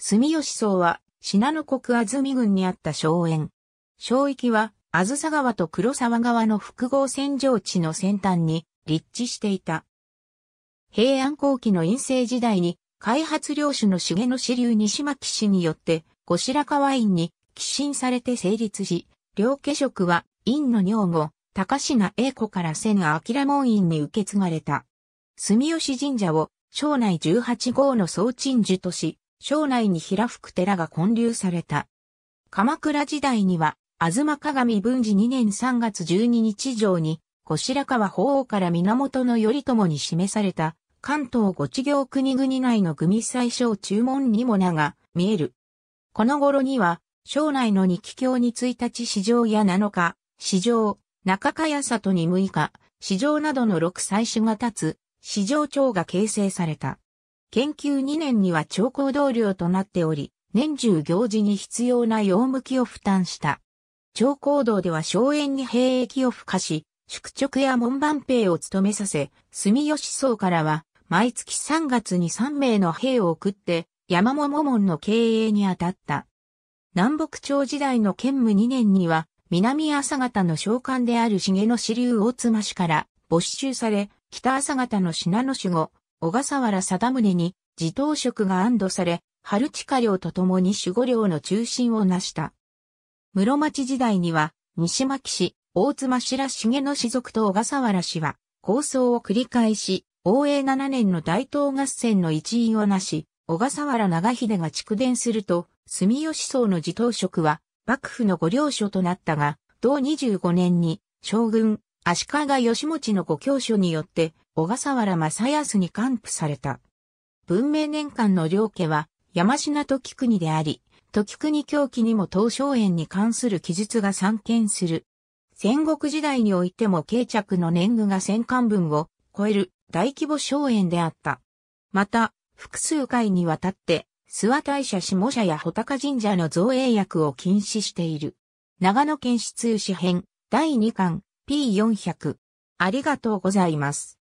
住吉荘は、信濃国安住郡にあった荘園。荘域は、安佐川と黒沢川の複合戦場地の先端に立地していた。平安後期の陰性時代に、開発領主の重野支流西巻氏によって、後白河院に寄進されて成立し、両家職は、院の女房、高品英子から千明門院に受け継がれた。住吉神社を、省内18号の総鎮守とし、省内に平福寺が建立された。鎌倉時代には、東鏡文治2年3月12日上に、後白河法皇から源頼朝に示された、関東五地行国々内の組最小注文にも名が見える。この頃には、省内の日記教に1日市場や7日、市場、中茅里に6日、市場などの6祭種が立つ、市場長が形成された。研究2年には長考同僚となっており、年中行事に必要な用向きを負担した。長考道では荘園に兵役を付加し、宿直や門番兵を務めさせ、住吉荘からは、毎月3月に3名の兵を送って、山桃門の経営に当たった。南北朝時代の兼務2年には、南朝方の召喚である重野支流大妻氏から没収され、北朝方の信濃守護、小笠原貞宗に自頭職が安堵され、春近領と共に守護領の中心を成した。室町時代には、西巻氏、大妻白重の氏族と小笠原氏は、構想を繰り返し、応永7年の大東合戦の一員をなし、小笠原長秀が蓄電すると、住吉僧の自頭職は、幕府の御領所となったが、同25年に、将軍、足利義持の故教書によって、小笠原正康に還付された。文明年間の両家は、山品時国であり、時国狂気にも東荘園に関する記述が散見する。戦国時代においても慶着の年貢が戦艦分を超える大規模荘園であった。また、複数回にわたって、諏訪大社下社や穂高神社の造営役を禁止している。長野県出資市編第2巻 P400。ありがとうございます。